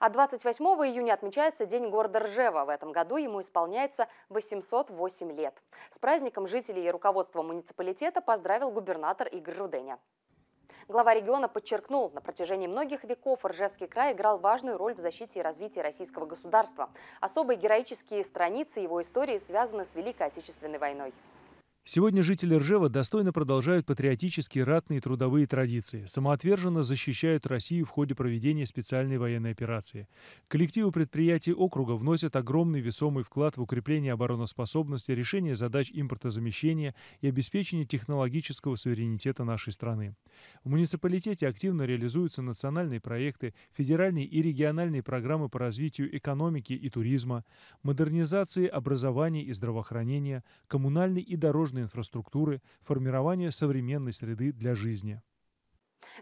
А 28 июня отмечается День города Ржева. В этом году ему исполняется 808 лет. С праздником жителей и руководство муниципалитета поздравил губернатор Игорь Руденя. Глава региона подчеркнул, на протяжении многих веков Ржевский край играл важную роль в защите и развитии российского государства. Особые героические страницы его истории связаны с Великой Отечественной войной. Сегодня жители Ржева достойно продолжают патриотические ратные трудовые традиции, самоотверженно защищают Россию в ходе проведения специальной военной операции. Коллективы предприятий округа вносят огромный весомый вклад в укрепление обороноспособности, решение задач импортозамещения и обеспечение технологического суверенитета нашей страны. В муниципалитете активно реализуются национальные проекты, федеральные и региональные программы по развитию экономики и туризма, модернизации образования и здравоохранения, коммунальной и дорожной дорожной инфраструктуры, формирование современной среды для жизни.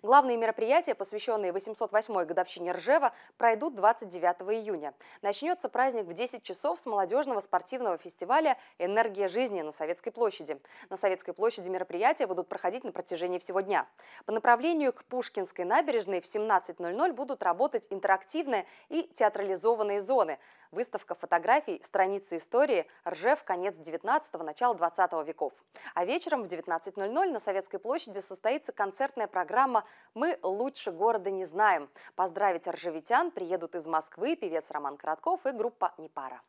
Главные мероприятия, посвященные 808-й годовщине Ржева, пройдут 29 июня. Начнется праздник в 10 часов с молодежного спортивного фестиваля «Энергия жизни» на Советской площади. На Советской площади мероприятия будут проходить на протяжении всего дня. По направлению к Пушкинской набережной в 17.00 будут работать интерактивные и театрализованные зоны, выставка фотографий, страницы истории, Ржев, конец 19-го, начало 20 веков. А вечером в 19.00 на Советской площади состоится концертная программа «Мы лучше города не знаем». Поздравить ржевитян приедут из Москвы певец Роман Коротков и группа «Непара».